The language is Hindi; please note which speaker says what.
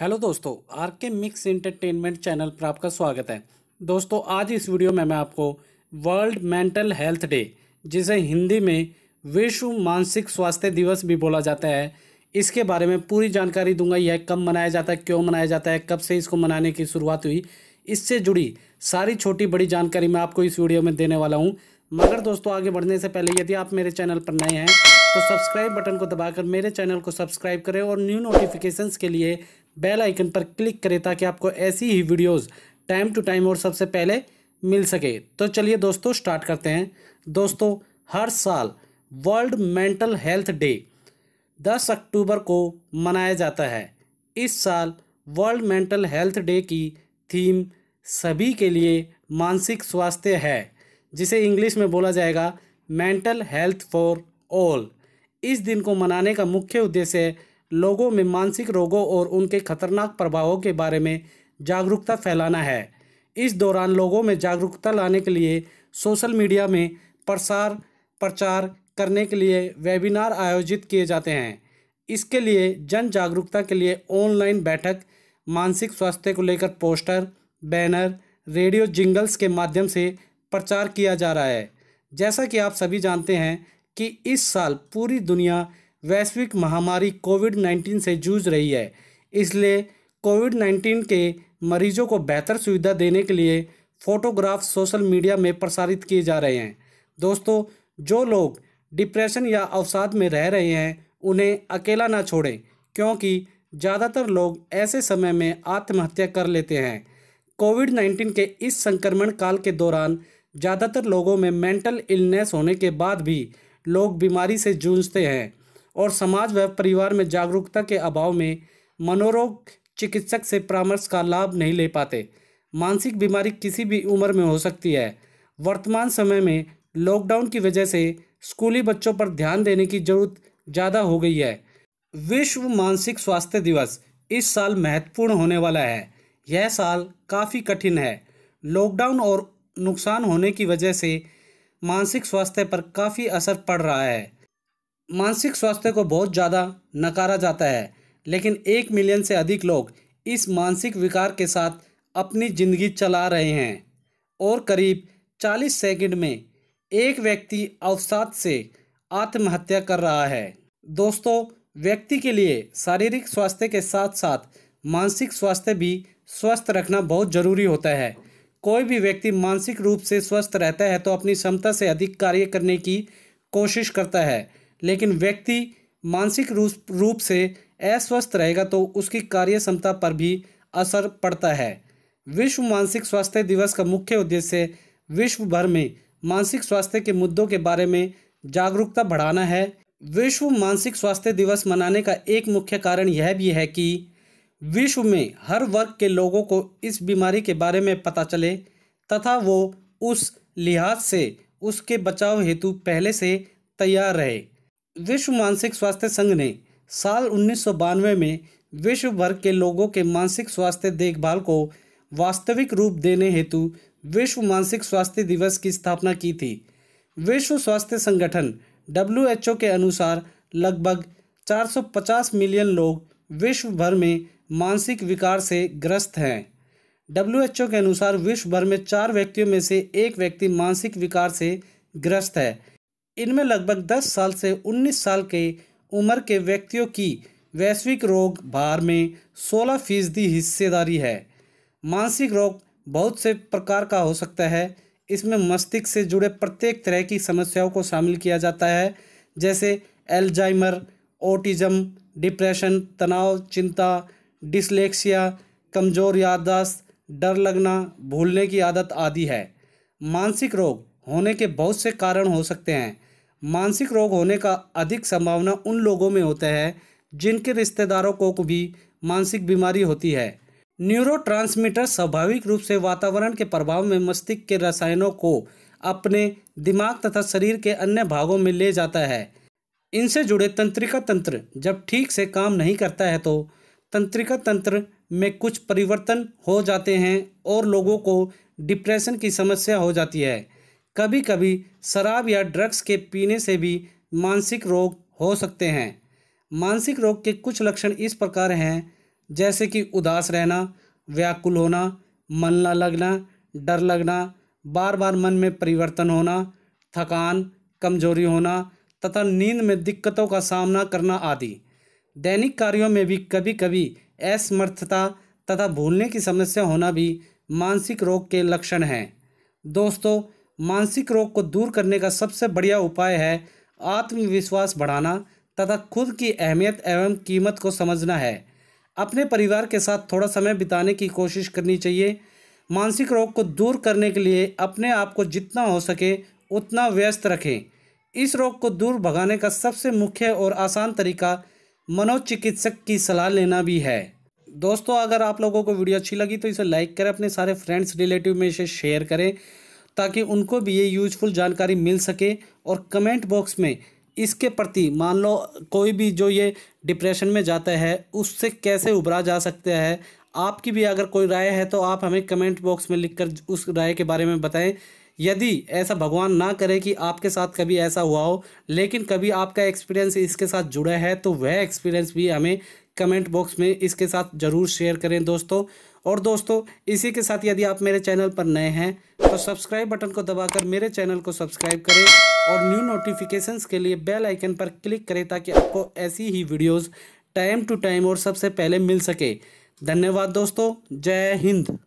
Speaker 1: हेलो दोस्तों आर के मिक्स इंटरटेनमेंट चैनल पर आपका स्वागत है दोस्तों आज इस वीडियो में मैं आपको वर्ल्ड मेंटल हेल्थ डे जिसे हिंदी में विश्व मानसिक स्वास्थ्य दिवस भी बोला जाता है इसके बारे में पूरी जानकारी दूंगा यह कब मनाया जाता है क्यों मनाया जाता है कब से इसको मनाने की शुरुआत हुई इससे जुड़ी सारी छोटी बड़ी जानकारी मैं आपको इस वीडियो में देने वाला हूँ मगर दोस्तों आगे बढ़ने से पहले यदि आप मेरे चैनल पर नए हैं तो सब्सक्राइब बटन को दबाकर मेरे चैनल को सब्सक्राइब करें और न्यू नोटिफिकेशंस के लिए बेल आइकन पर क्लिक करें ताकि आपको ऐसी ही वीडियोस टाइम टू टाइम और सबसे पहले मिल सके तो चलिए दोस्तों स्टार्ट करते हैं दोस्तों हर साल वर्ल्ड मेंटल हेल्थ डे 10 अक्टूबर को मनाया जाता है इस साल वर्ल्ड मेंटल हेल्थ डे की थीम सभी के लिए मानसिक स्वास्थ्य है जिसे इंग्लिश में बोला जाएगा मेंटल हेल्थ फॉर ऑल इस दिन को मनाने का मुख्य उद्देश्य लोगों में मानसिक रोगों और उनके खतरनाक प्रभावों के बारे में जागरूकता फैलाना है इस दौरान लोगों में जागरूकता लाने के लिए सोशल मीडिया में प्रसार प्रचार करने के लिए वेबिनार आयोजित किए जाते हैं इसके लिए जन जागरूकता के लिए ऑनलाइन बैठक मानसिक स्वास्थ्य को लेकर पोस्टर बैनर रेडियो जिंगल्स के माध्यम से प्रचार किया जा रहा है जैसा कि आप सभी जानते हैं कि इस साल पूरी दुनिया वैश्विक महामारी कोविड नाइन्टीन से जूझ रही है इसलिए कोविड नाइन्टीन के मरीजों को बेहतर सुविधा देने के लिए फोटोग्राफ सोशल मीडिया में प्रसारित किए जा रहे हैं दोस्तों जो लोग डिप्रेशन या अवसाद में रह रहे हैं उन्हें अकेला ना छोड़ें क्योंकि ज़्यादातर लोग ऐसे समय में आत्महत्या कर लेते हैं कोविड नाइन्टीन के इस संक्रमण काल के दौरान ज़्यादातर लोगों में मेंटल इलनेस होने के बाद भी लोग बीमारी से जूझते हैं और समाज व परिवार में जागरूकता के अभाव में मनोरोग चिकित्सक से परामर्श का लाभ नहीं ले पाते मानसिक बीमारी किसी भी उम्र में हो सकती है वर्तमान समय में लॉकडाउन की वजह से स्कूली बच्चों पर ध्यान देने की जरूरत ज़्यादा हो गई है विश्व मानसिक स्वास्थ्य दिवस इस साल महत्वपूर्ण होने वाला है यह साल काफ़ी कठिन है लॉकडाउन और नुकसान होने की वजह से मानसिक स्वास्थ्य पर काफ़ी असर पड़ रहा है मानसिक स्वास्थ्य को बहुत ज़्यादा नकारा जाता है लेकिन एक मिलियन से अधिक लोग इस मानसिक विकार के साथ अपनी ज़िंदगी चला रहे हैं और करीब 40 सेकंड में एक व्यक्ति अवसाद से आत्महत्या कर रहा है दोस्तों व्यक्ति के लिए शारीरिक स्वास्थ्य के साथ साथ मानसिक स्वास्थ्य भी स्वस्थ रखना बहुत ज़रूरी होता है कोई भी व्यक्ति मानसिक रूप से स्वस्थ रहता है तो अपनी क्षमता से अधिक कार्य करने की कोशिश करता है लेकिन व्यक्ति मानसिक रूप से अस्वस्थ रहेगा तो उसकी कार्य क्षमता पर भी असर पड़ता है विश्व मानसिक स्वास्थ्य दिवस का मुख्य उद्देश्य विश्व भर में मानसिक स्वास्थ्य के मुद्दों के बारे में जागरूकता बढ़ाना है विश्व मानसिक स्वास्थ्य दिवस मनाने का एक मुख्य कारण यह भी है कि विश्व में हर वर्ग के लोगों को इस बीमारी के बारे में पता चले तथा वो उस लिहाज से उसके बचाव हेतु पहले से तैयार रहे विश्व मानसिक स्वास्थ्य संघ ने साल उन्नीस में विश्व भर के लोगों के मानसिक स्वास्थ्य देखभाल को वास्तविक रूप देने हेतु विश्व मानसिक स्वास्थ्य दिवस की स्थापना की थी विश्व स्वास्थ्य संगठन डब्ल्यू के अनुसार लगभग 450 मिलियन लोग विश्व भर में मानसिक विकार से ग्रस्त हैं डब्ल्यू के अनुसार विश्व भर में चार व्यक्तियों में से एक व्यक्ति मानसिक विकार से ग्रस्त है इनमें लगभग 10 साल से 19 साल के उम्र के व्यक्तियों की वैश्विक रोग भार में 16 फीसदी हिस्सेदारी है मानसिक रोग बहुत से प्रकार का हो सकता है इसमें मस्तिष्क से जुड़े प्रत्येक तरह की समस्याओं को शामिल किया जाता है जैसे एल्जाइमर ओटिज़म डिप्रेशन तनाव चिंता डिसलेक्सिया कमज़ोर याददाश्त डर लगना भूलने की आदत आदि है मानसिक रोग होने के बहुत से कारण हो सकते हैं मानसिक रोग होने का अधिक संभावना उन लोगों में होता है जिनके रिश्तेदारों को भी मानसिक बीमारी होती है न्यूरो स्वाभाविक रूप से वातावरण के प्रभाव में मस्तिष्क के रसायनों को अपने दिमाग तथा शरीर के अन्य भागों में ले जाता है इनसे जुड़े तंत्रिका तंत्र जब ठीक से काम नहीं करता है तो तंत्रिका तंत्र में कुछ परिवर्तन हो जाते हैं और लोगों को डिप्रेशन की समस्या हो जाती है कभी कभी शराब या ड्रग्स के पीने से भी मानसिक रोग हो सकते हैं मानसिक रोग के कुछ लक्षण इस प्रकार हैं जैसे कि उदास रहना व्याकुल होना मन न लगना डर लगना बार बार मन में परिवर्तन होना थकान कमजोरी होना तथा नींद में दिक्कतों का सामना करना आदि दैनिक कार्यों में भी कभी कभी असमर्थता तथा भूलने की समस्या होना भी मानसिक रोग के लक्षण हैं दोस्तों मानसिक रोग को दूर करने का सबसे बढ़िया उपाय है आत्मविश्वास बढ़ाना तथा खुद की अहमियत एवं कीमत को समझना है अपने परिवार के साथ थोड़ा समय बिताने की कोशिश करनी चाहिए मानसिक रोग को दूर करने के लिए अपने आप को जितना हो सके उतना व्यस्त रखें इस रोग को दूर भगाने का सबसे मुख्य और आसान तरीका मनोचिकित्सक की सलाह लेना भी है दोस्तों अगर आप लोगों को वीडियो अच्छी लगी तो इसे लाइक करें अपने सारे फ्रेंड्स रिलेटिव में इसे शेयर करें ताकि उनको भी ये यूजफुल जानकारी मिल सके और कमेंट बॉक्स में इसके प्रति मान लो कोई भी जो ये डिप्रेशन में जाता है उससे कैसे उभरा जा सकता है आपकी भी अगर कोई राय है तो आप हमें कमेंट बॉक्स में लिखकर उस राय के बारे में बताएं यदि ऐसा भगवान ना करे कि आपके साथ कभी ऐसा हुआ हो लेकिन कभी आपका एक्सपीरियंस इसके साथ जुड़ा है तो वह एक्सपीरियंस भी हमें कमेंट बॉक्स में इसके साथ ज़रूर शेयर करें दोस्तों और दोस्तों इसी के साथ यदि आप मेरे चैनल पर नए हैं तो सब्सक्राइब बटन को दबाकर मेरे चैनल को सब्सक्राइब करें और न्यू नोटिफिकेशंस के लिए बेल आइकन पर क्लिक करें ताकि आपको ऐसी ही वीडियोज़ टाइम टू टाइम और सबसे पहले मिल सके धन्यवाद दोस्तों जय हिंद